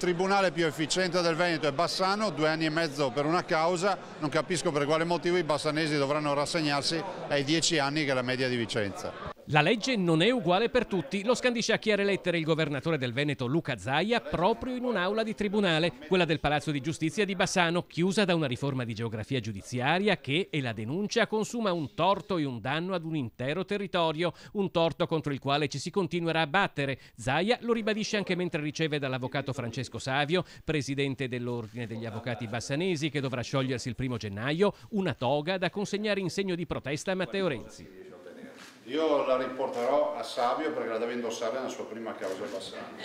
Il tribunale più efficiente del Veneto è Bassano, due anni e mezzo per una causa, non capisco per quale motivo i bassanesi dovranno rassegnarsi ai dieci anni che è la media di Vicenza. La legge non è uguale per tutti, lo scandisce a chiare lettere il governatore del Veneto Luca Zaia proprio in un'aula di tribunale, quella del Palazzo di Giustizia di Bassano, chiusa da una riforma di geografia giudiziaria che, e la denuncia, consuma un torto e un danno ad un intero territorio, un torto contro il quale ci si continuerà a battere. Zaia lo ribadisce anche mentre riceve dall'avvocato Francesco Savio, presidente dell'Ordine degli Avvocati Bassanesi, che dovrà sciogliersi il primo gennaio, una toga da consegnare in segno di protesta a Matteo Renzi. Io la riporterò a Savio perché la deve indossare nella sua prima causa passata.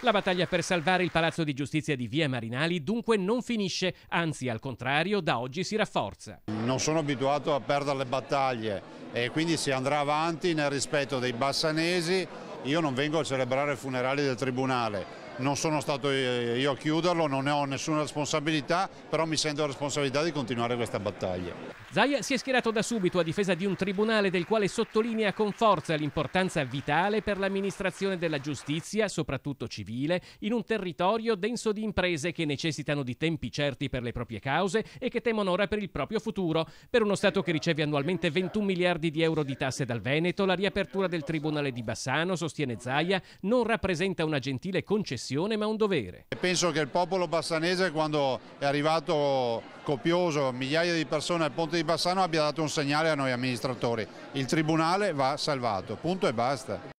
La battaglia per salvare il palazzo di giustizia di Via Marinali dunque non finisce, anzi al contrario da oggi si rafforza. Non sono abituato a perdere le battaglie e quindi si andrà avanti nel rispetto dei bassanesi. Io non vengo a celebrare i funerali del Tribunale, non sono stato eh, io a chiuderlo, non ne ho nessuna responsabilità, però mi sento la responsabilità di continuare questa battaglia. Zaia si è schierato da subito a difesa di un tribunale del quale sottolinea con forza l'importanza vitale per l'amministrazione della giustizia, soprattutto civile, in un territorio denso di imprese che necessitano di tempi certi per le proprie cause e che temono ora per il proprio futuro. Per uno Stato che riceve annualmente 21 miliardi di euro di tasse dal Veneto, la riapertura del tribunale di Bassano, sostiene Zaia, non rappresenta una gentile concessione passione ma un dovere. Penso che il popolo bassanese quando è arrivato copioso migliaia di persone al ponte di Bassano abbia dato un segnale a noi amministratori. Il tribunale va salvato, punto e basta.